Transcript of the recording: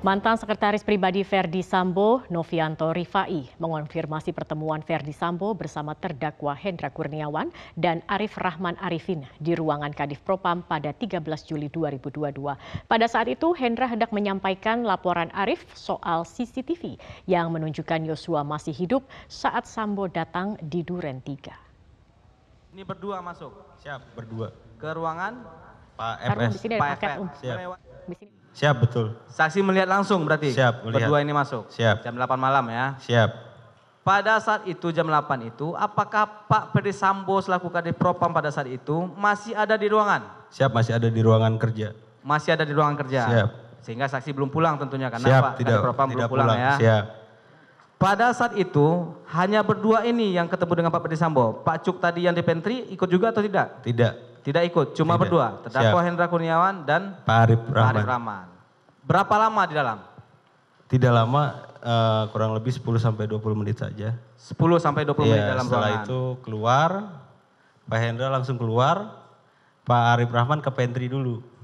Mantan Sekretaris Pribadi Verdi Sambo, Novianto Rifai, mengonfirmasi pertemuan Verdi Sambo bersama terdakwa Hendra Kurniawan dan Arif Rahman Arifin di ruangan Kadif Propam pada 13 Juli 2022. Pada saat itu, Hendra hendak menyampaikan laporan Arif soal CCTV yang menunjukkan Yosua masih hidup saat Sambo datang di Duren 3. Ini berdua masuk, siap berdua. Ke ruangan Pak FS. Pak FS. Siap. Siap. Siap, betul. Saksi melihat langsung berarti? Siap, melihat. Berdua ini masuk? Siap. Jam 8 malam ya? Siap. Pada saat itu jam 8 itu, apakah Pak Ferdi Sambo selaku Kadif Propam pada saat itu masih ada di ruangan? Siap, masih ada di ruangan kerja. Masih ada di ruangan kerja? Siap. Sehingga saksi belum pulang tentunya karena Siap, Pak tidak, Propam tidak belum pulang, pulang ya. Siap. Pada saat itu hanya berdua ini yang ketemu dengan Pak Ferdi Sambo. Pak Cuk tadi yang di pantry ikut juga atau tidak? Tidak. Tidak ikut, cuma Tidak. berdua. Terdakwa Siap. Hendra Kurniawan dan Pak Arif Rahman. Arif Rahman. Berapa lama di dalam? Tidak lama, uh, kurang lebih 10 sampai 20 menit saja. 10 sampai 20 ya, menit iya, dalam setelah itu keluar, Pak Hendra langsung keluar, Pak Arif Rahman ke pantry dulu.